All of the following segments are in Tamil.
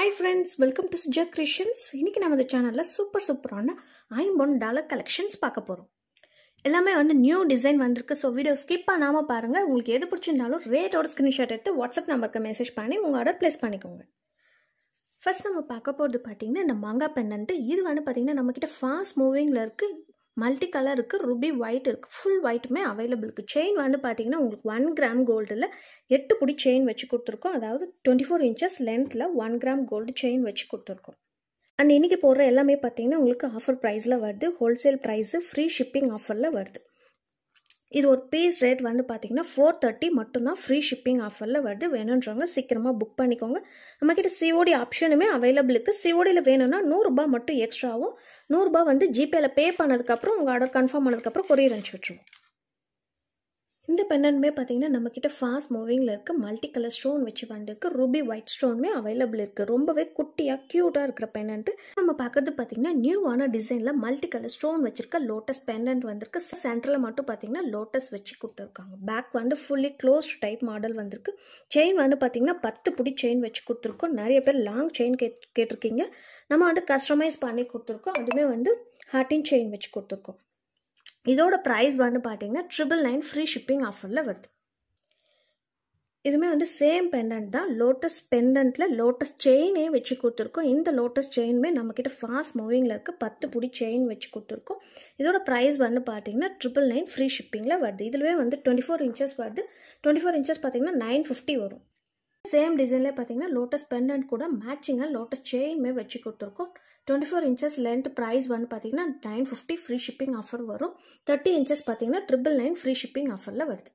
hi friends welcome to Suja creations இன்றைக்கி நம்ம இந்த சேனலில் சூப்பர் சூப்பரான ஐம்பொன் டாலர் கலெக்ஷன்ஸ் பார்க்க போகிறோம் எல்லாமே வந்து நியூ டிசைன் வந்திருக்கு ஸோ வீடியோ ஸ்கிப் பண்ணாமல் பாருங்கள் உங்களுக்கு எது பிடிச்சிருந்தாலும் ரேட்டோட ஸ்க்ரீன்ஷாட் எடுத்து வாட்ஸ்அப் நம்பருக்கு மெசேஜ் பண்ணி உங்கள் ஆர்டர் ப்ளேஸ் பண்ணிக்கோங்க ஃபஸ்ட் நம்ம பார்க்க போகிறது பார்த்திங்கன்னா இந்த மங்கா பெண்ணன்ட்டு இது வந்து பார்த்தீங்கன்னா நம்மக்கிட்ட ஃபாஸ்ட் மூவிங்கில் இருக்குது மல்டி கலருக்கு ருபி ஒயிட் இருக்குது ஃபுல் ஒயிட்டுமே அவைலபிள் இருக்குது செயின் வந்து பார்த்தீங்கன்னா உங்களுக்கு ஒன் கிராம் கோல்டில் எட்டு பிடி செயின் வச்சு கொடுத்துருக்கோம் அதாவது டுவெண்ட்டி ஃபோர் இன்ச்சஸ் லென்த்தில் ஒன் கிராம் கோல்டு செயின் வச்சு கொடுத்துருக்கோம் அண்ட் இன்றைக்கி போடுற எல்லாமே பார்த்தீங்கன்னா உங்களுக்கு ஆஃபர் ப்ரைஸில் வருது ஹோல்சேல் ப்ரைஸு ஃப்ரீ ஷிப்பிங் ஆஃபரில் வருது இது ஒரு பீஸ் ரேட் வந்து பார்த்தீங்கன்னா ஃபோர் தேர்ட்டி மட்டும்தான் ஃப்ரீ ஷிப்பிங் ஆஃபரில் வருது வேணுன்றவங்க சீக்கிரமாக புக் பண்ணிக்கோங்க நம்மக்கிட்ட சிஓடி ஆப்ஷனுமே அவைலபிள் இருக்குது சிஓடியில் வேணும்னா நூறுரூபா மட்டும் எக்ஸ்ட்ராவும் நூறுரூபா வந்து ஜிபேயில் பே பண்ணதுக்கப்புறம் உங்கள் ஆர்டர் கன்ஃபார்ம் பண்ணதுக்கப்புறம் கொரியர் அனுப்பிச்சி விட்ருவோம் இந்த பெண்டன்ட்மே பார்த்தீங்கன்னா நம்மக்கிட்ட ஃபாஸ்ட் மூவிங்கில் இருக்குது மல்டி கலர் ஸ்டோன் வச்சு வந்திருக்கு ரூபி ஒயிட் ஸ்டோனுமே அவைலபிள் இருக்குது ரொம்பவே குட்டியாக க்யூட்டாக இருக்கிற பெண்டன்ட்டு நம்ம பார்க்குறது பார்த்தீங்கன்னா நியூவான டிசைனில் மல்டி கலர் ஸ்டோன் வச்சிருக்க லோட்டஸ் பெண்டன்ட் வந்திருக்கு சென்டரில் மட்டும் பார்த்தீங்கன்னா லோட்டஸ் வச்சு கொடுத்துருக்காங்க பேக் வந்து ஃபுல்லி க்ளோஸ்ட் டைப் மாடல் வந்திருக்கு செயின் வந்து பார்த்தீங்கன்னா பத்து புடி செயின் வச்சு கொடுத்துருக்கோம் நிறைய பேர் லாங் செயின் கேட் கேட்டிருக்கீங்க நம்ம வந்து கஸ்டமைஸ் பண்ணி கொடுத்துருக்கோம் அதுவுமே வந்து ஹாட்டின் செயின் வச்சு கொடுத்துருக்கோம் இதோட ப்ரைஸ் வந்து பார்த்தீங்கன்னா ட்ரிபிள் நைன் ஃப்ரீ ஷிப்பிங் ஆஃபரில் வருது இதுமே வந்து சேம் பெண்டன்ட் தான் லோட்டஸ் பெண்டன்ட்டில் லோட்டஸ் செயினே வச்சு கொடுத்துருக்கோம் இந்த லோட்டஸ் செயினுமே நம்மக்கிட்ட ஃபாஸ்ட் மூவிங்கில் இருக்குது பத்து புடி செயின் வச்சு கொடுத்துருக்கோம் இதோட ப்ரைஸ் வந்து பார்த்தீங்கன்னா ட்ரிபிள் நைன் ஃப்ரீ ஷிப்பிங்கில் வருது இதுவே வந்து டுவெண்ட்டி ஃபோர் இன்ச்சஸ் வருது டுவெண்ட்டி ஃபோர் இன்ச்சஸ் பார்த்தீங்கன்னா நைன் ஃபிஃப்டி வரும் சேம் டிசைனில் பார்த்தீங்கன்னா லோட்டஸ் பெண்ட் கூட மேட்சிங்காக லோட்டஸ் செயின்மே வச்சு கொடுத்துருக்கோம் twenty four inches length price வந்து பார்த்தீங்கன்னா nine fifty free shipping offer வரும் தேர்ட்டி இன்ச்சஸ் பார்த்தீங்கன்னா ட்ரிபிள் நைன் ஃப்ரீ ஷிப்பிங் ஆஃபரில் வருது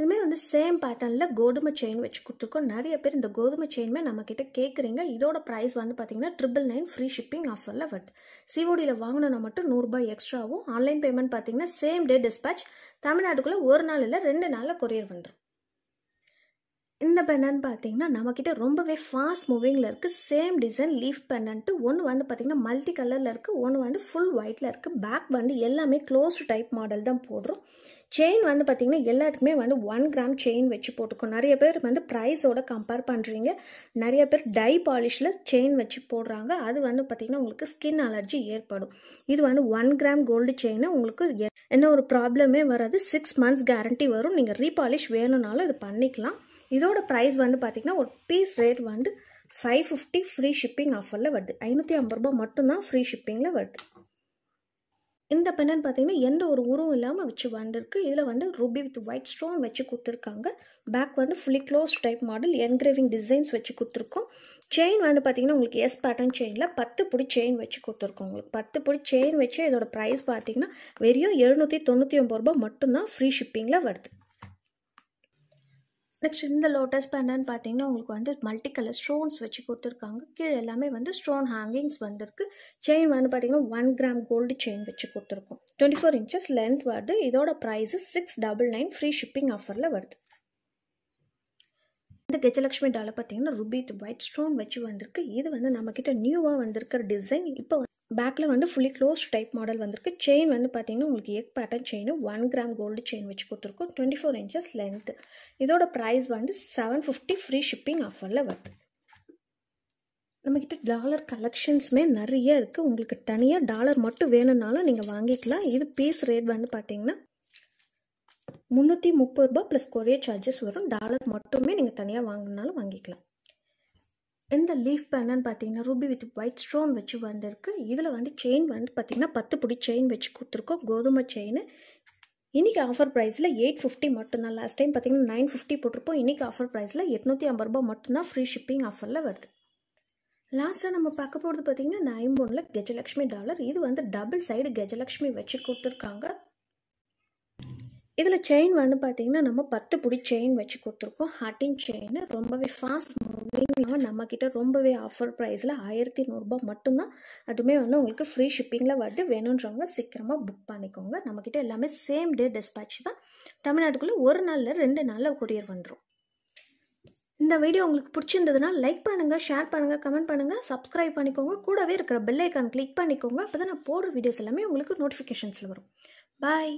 இதுமே வந்து சேம் பேட்டர்னில் கோதுமை செயின் வச்சு கொடுத்துருக்கோம் நிறைய பேர் இந்த கோதுமை செயின்மே நம்மக்கிட்ட கேட்குறீங்க இதோட ப்ரைஸ் வந்து பார்த்தீங்கன்னா ட்ரிபிள் நைன் ஃப்ரீ ஷிப்பிங் ஆஃபரில் வருது சிஓடியில் வாங்கினா மட்டும் நூறுரூபாய் எக்ஸ்ட்ராவும் ஆன்லைன் பேமெண்ட் பார்த்தீங்கன்னா சேம் டே டிஸ்பேச் தமிழ்நாட்டுக்குள்ளே ஒரு நாள் இல்லை ரெண்டு நாளில் கொரியர் வந்துடும் இந்த பெண்டன்ட் பார்த்தீங்கன்னா நம்மக்கிட்ட ரொம்பவே ஃபாஸ்ட் மூவிங்கில் இருக்குது சேம் டிசைன் லீஃப் பென்னன்ட்டு ஒன்று வந்து பார்த்திங்கன்னா மல்டி கலரில் இருக்குது ஒன்று வந்து ஃபுல் ஒயிட்டில் இருக்குது பேக் வந்து எல்லாமே க்ளோஸ் டைப் மாடல் தான் போடுறோம் செயின் வந்து பார்த்திங்கன்னா எல்லாத்துக்குமே வந்து ஒன் கிராம் செயின் வச்சு போட்டுக்கோம் நிறைய பேர் வந்து ப்ரைஸோட கம்பேர் பண்ணுறீங்க நிறைய பேர் டை பாலிஷில் செயின் வச்சு போடுறாங்க அது வந்து பார்த்திங்கன்னா உங்களுக்கு ஸ்கின் அலர்ஜி ஏற்படும் இது வந்து ஒன் கிராம் கோல்டு செயினை உங்களுக்கு என்ன ஒரு ப்ராப்ளமே வராது சிக்ஸ் மந்த்ஸ் கேரண்டி வரும் நீங்கள் ரீபாலிஷ் வேணும்னாலும் இது பண்ணிக்கலாம் இதோட ப்ரைஸ் வந்து பார்த்திங்கன்னா ஒரு பீஸ் ரேட் வந்து ஃபைவ் ஃபிஃப்டி ஃப்ரீ ஷிப்பிங் ஆஃபரில் வருது ஐநூற்றி ஐம்பது ரூபா மட்டும்தான் ஃப்ரீ ஷிப்பிங்கில் வருது இந்த பெண்ணன் பார்த்தீங்கன்னா எந்த ஒரு உருவம் இல்லாமல் வச்சு வந்திருக்கு இதில் வந்து ரூபி வித் ஒயிட் ஸ்டோன் வச்சு கொடுத்துருக்காங்க பேக் வந்து fully close type model engraving designs வச்சு கொடுத்துருக்கோம் செயின் வந்து பார்த்திங்கன்னா உங்களுக்கு எஸ் பேட்டர்ன் செயினில் பத்து பிடி செயின் வச்சு கொடுத்துருக்கோம் உங்களுக்கு பத்து பிடி செயின் வச்சு இதோட ப்ரைஸ் பார்த்திங்கன்னா வெறியும் எழுநூற்றி தொண்ணூற்றி ஒம்பது ரூபா மட்டும்தான் ஃப்ரீ ஷிப்பிங்கில் வருது நெக்ஸ்ட் இந்த லோட்டஸ் பேண்டன்னு பார்த்தீங்கன்னா உங்களுக்கு வந்து மல்டி கலர் ஸ்டோன்ஸ் வச்சு கொடுத்துருக்காங்க கீழே எல்லாமே வந்து ஸ்டோன் ஹேங்கிங்ஸ் வந்திருக்கு செயின் வந்து பார்த்தீங்கன்னா ஒன் கிராம் கோல்டு செயின் வச்சு கொடுத்துருக்கோம் டுவெண்ட்டி ஃபோர் இன்ச்சஸ் லென்த் வருது இதோட price six double nine free shipping ஆஃபரில் வருது இந்த கஜலக்ஷ்மி டாலை பார்த்தீங்கன்னா ருபித் ஒயிட் ஸ்டோன் வச்சு வந்திருக்கு இது வந்து நம்மக்கிட்ட நியூவாக வந்திருக்கிற டிசைன் இப்போ பேக்கில் வந்து ஃபுல்லி க்ளோஸ் டைப் மாடல் வந்திருக்கு செயின் வந்து பார்த்தீங்கன்னா உங்களுக்கு egg pattern chain one gram gold chain வச்சு கொடுத்துருக்கோம் டுவெண்ட்டி ஃபோர் இன்ச்சஸ் லென்த்து இதோட ப்ரைஸ் வந்து செவன் ஃபிஃப்டி ஃப்ரீ ஷிப்பிங் ஆஃபரில் வருது நம்மக்கிட்ட டாலர் கலெக்ஷன்ஸுமே நிறைய இருக்குது உங்களுக்கு தனியாக டாலர் மட்டும் வேணும்னாலும் நீங்கள் வாங்கிக்கலாம் இது பீஸ் ரேட் வந்து பார்த்தீங்கன்னா முந்நூற்றி முப்பது ரூபா ப்ளஸ் கொரியர் சார்ஜஸ் வரும் டாலர் மட்டுமே நீங்கள் தனியாக வாங்கினாலும் வாங்கிக்கலாம் இந்த லீஃப் பேனன்னு பார்த்தீங்கன்னா ரூபி வித் ஒயிட் ஸ்டோன் வச்சு வந்திருக்கு இதில் வந்து செயின் வந்து பார்த்திங்கன்னா பத்து பிடி செயின் வச்சு கொடுத்துருக்கோம் கோதுமை செயின் இன்றைக்கி ஆஃபர் ப்ரைஸில் எயிட் ஃபிஃப்டி மட்டும்தான் லாஸ்ட் டைம் பார்த்தீங்கன்னா நைன் ஃபிஃப்டி போட்டிருப்போம் இன்றைக்கி ஆஃபர் ப்ரைஸில் எட்நூற்றி ஐம்பது ரூபா மட்டும்தான் ஃப்ரீ ஷிப்பிங் ஆஃபரில் வருது லாஸ்ட்டாக நம்ம பார்க்க போகிறது பார்த்திங்கன்னா நைம்போனில் கஜலக்ஷ்மி டாலர் இது வந்து டபுள் சைடு கஜலக்ஷ்மி வச்சு கொடுத்துருக்காங்க இதில் செயின் வந்து பார்த்தீங்கன்னா நம்ம பத்து பிடி செயின் வச்சு கொடுத்துருக்கோம் ஹட்டின் செயின் ரொம்பவே ஃபாஸ்ட் மூவிங் நம்மக்கிட்ட ரொம்பவே ஆஃபர் ப்ரைஸில் ஆயிரத்தி நூறுரூபா மட்டும்தான் அதுவுமே வந்து உங்களுக்கு ஃப்ரீ ஷிப்பிங்கில் வந்து வேணுன்றவங்க சீக்கிரமாக புக் பண்ணிக்கோங்க நம்மக்கிட்ட எல்லாமே சேம் டே டிஸ்பேட்ச் தான் தமிழ்நாட்டுக்குள்ளே ஒரு நாளில் ரெண்டு நாளில் கொரியர் வந்துடும் இந்த வீடியோ உங்களுக்கு பிடிச்சிருந்ததுன்னா லைக் பண்ணுங்கள் ஷேர் பண்ணுங்கள் கமெண்ட் பண்ணுங்கள் சப்ஸ்கிரைப் பண்ணிக்கோங்க கூடவே இருக்கிற பெல்லைக்கான் கிளிக் பண்ணிக்கோங்க அப்போ தான் நான் போடுற வீடியோஸ் எல்லாமே உங்களுக்கு நோட்டிஃபிகேஷன்ஸில் வரும் பாய்